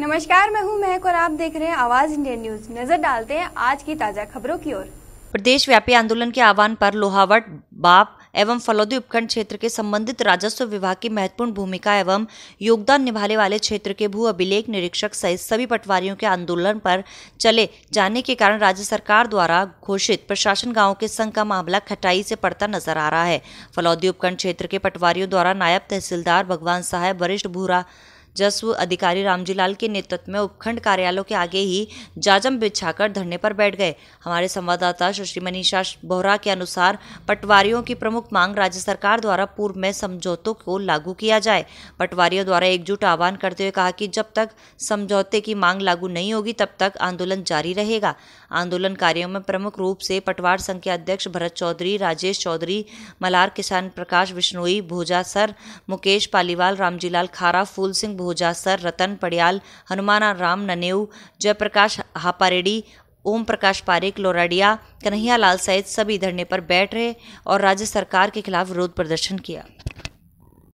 नमस्कार मैं हूं महक और आप देख रहे हैं आवाज इंडिया न्यूज नजर डालते हैं आज की ताजा खबरों की ओर प्रदेश व्यापी आंदोलन के आह्वान पर लोहावट बाप एवं फलौदी उपखंड क्षेत्र के संबंधित राजस्व विभाग की महत्वपूर्ण भूमिका एवं योगदान निभाने वाले क्षेत्र के भू अभिलेख निरीक्षक सहित सभी पटवारियों के आंदोलन पर चले जाने के कारण राज्य सरकार द्वारा घोषित प्रशासन गांवों के संघ का मामला खटाई से पड़ता नजर आ रहा है फलौदी उपखंड क्षेत्र के पटवारियों द्वारा नायब तहसीलदार भगवान साहेब वरिष्ठ भूरा जसव अधिकारी रामजी लाल के नेतृत्व में उपखंड कार्यालयों के आगे ही जाजम बिछाकर धरने पर बैठ गए हमारे संवाददाता सुश्री मनीषा बोहरा के अनुसार पटवारियों की प्रमुख मांग राज्य सरकार द्वारा पूर्व में समझौतों को लागू किया जाए पटवारियों द्वारा एकजुट आह्वान करते हुए कहा कि जब तक समझौते की मांग लागू नहीं होगी तब तक आंदोलन जारी रहेगा आंदोलन कार्यो में प्रमुख रूप से पटवार संघ के अध्यक्ष भरत चौधरी राजेश चौधरी मलार किसान प्रकाश विश्नोई भोजा सर मुकेश पालीवाल रामजीलाल खारा फूल सिंह भोजासर रतन पड़ियाल हनुमाना राम ननेऊ जयप्रकाश हापारेडी ओम प्रकाश पारेख लोराडिया कन्हैया लाल सहित सभी धरने पर बैठ रहे और राज्य सरकार के खिलाफ विरोध प्रदर्शन किया